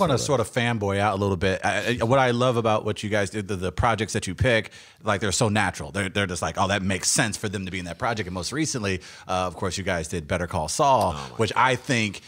want to sort of fanboy out a little bit. I, I, what I love about what you guys did, the, the, projects that you pick, like they're so natural. They're, they're just like, oh, that makes sense for them to be in that project. And most recently, uh, of course, you guys did Better Call Saul, oh which God. I think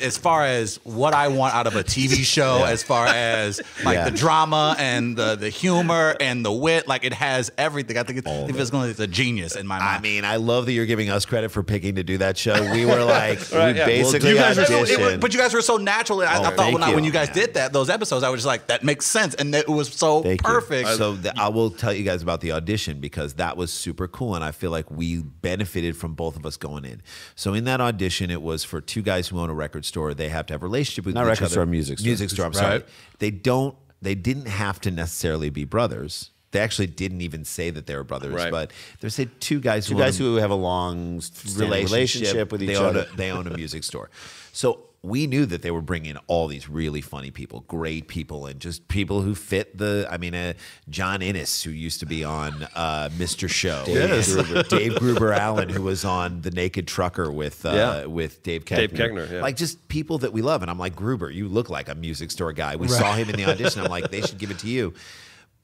as far as what I want out of a TV show, yeah. as far as like yeah. the drama and the, the humor and the wit, like it has everything. I think it's, if it's going to, be a genius in my mind. I mean, I love that you're giving us credit for picking to do that show. We were like, right, we yeah. basically well, you guys auditioned. Were but you guys were so natural. I, oh, I thought when, I, when, you guys did that, those episodes, I was just like, that makes sense, and it was so thank perfect. You. So the, I will tell you guys about the audition because that was super cool, and I feel like we benefited from both of us going in. So in that audition, it was for two guys who own a record record store, they have to have a relationship with Not each record other. store, music store. Music store, I'm sorry. Right. They don't they didn't have to necessarily be brothers. They actually didn't even say that they were brothers, right. but they say two guys two who guys who have a long relationship, relationship, with each they other. Own a, they own a music store. So we knew that they were bringing all these really funny people, great people, and just people who fit the. I mean, uh, John Innes, who used to be on uh, Mr. Show, yes. Gruber, Dave Gruber Allen, who was on The Naked Trucker with uh, yeah. with Dave Keckner. Dave Keckner, yeah. like just people that we love. And I'm like Gruber, you look like a music store guy. We right. saw him in the audition. I'm like, they should give it to you.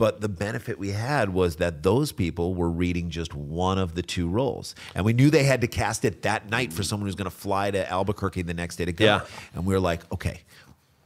But the benefit we had was that those people were reading just one of the two roles. And we knew they had to cast it that night for someone who's going to fly to Albuquerque the next day to go. Yeah. And we were like, okay,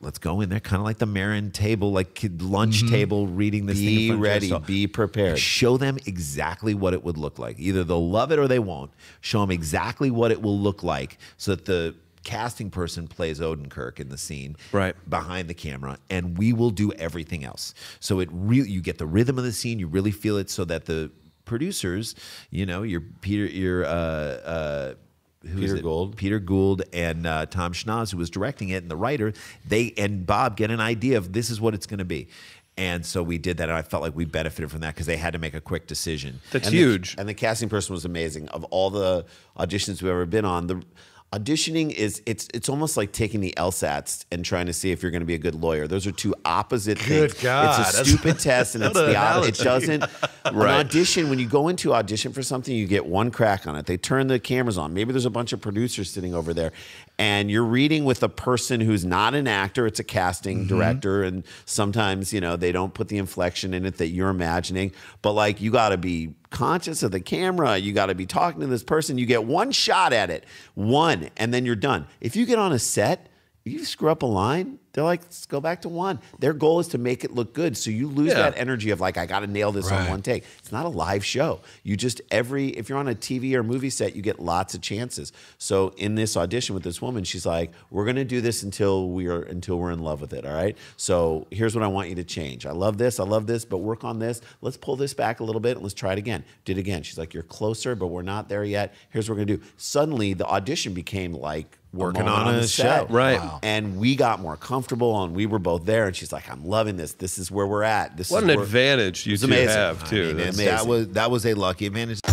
let's go in there, kind of like the Marin table, like lunch mm -hmm. table, reading this. Be ready, so be prepared. Show them exactly what it would look like. Either they'll love it or they won't. Show them exactly what it will look like, so that the casting person plays Odenkirk in the scene, right behind the camera, and we will do everything else. So it really you get the rhythm of the scene, you really feel it, so that the producers, you know, your Peter, your uh, uh, Peter Gould, Peter Gould, and uh, Tom Schnoz, who was directing it, and the writer, they and Bob get an idea of this is what it's going to be. And so we did that, and I felt like we benefited from that because they had to make a quick decision. That's and huge. The, and the casting person was amazing. Of all the auditions we've ever been on, the auditioning is it's it's almost like taking the LSATs and trying to see if you're going to be a good lawyer. Those are two opposite good things. God, it's a stupid test, and it's the analogy. it doesn't. right. An audition when you go into audition for something, you get one crack on it. They turn the cameras on. Maybe there's a bunch of producers sitting over there, and you're reading with a person who's not an actor, it's a casting mm-hmm. director, and sometimes, you know, they don't put the inflection in it that you're imagining, but like you got to be conscious of the camera. You got to be talking to this person. You get one shot at it, one, and then you're done. If you get on a set, you screw up a line, they're like, let's go back to one. Their goal is to make it look good. So you lose yeah. that energy of like, I got to nail this right. on one take. It's not a live show. You just, every, if you're on a TV or movie set, you get lots of chances. So in this audition with this woman, she's like, we're going to do this until we are, until we're in love with it. All right. So here's what I want you to change. I love this. I love this, but work on this. Let's pull this back a little bit and let's try it again. Did it again. She's like, you're closer, but we're not there yet. Here's what we're going to do. Suddenly the audition became like, working on, on, a show. Right. Wow. And we got more comfortable comfortable, and we were both there. And she's like, "I'm loving this. This is where we're at. This what is an where, advantage you two have too. I mean, that was that was a lucky advantage.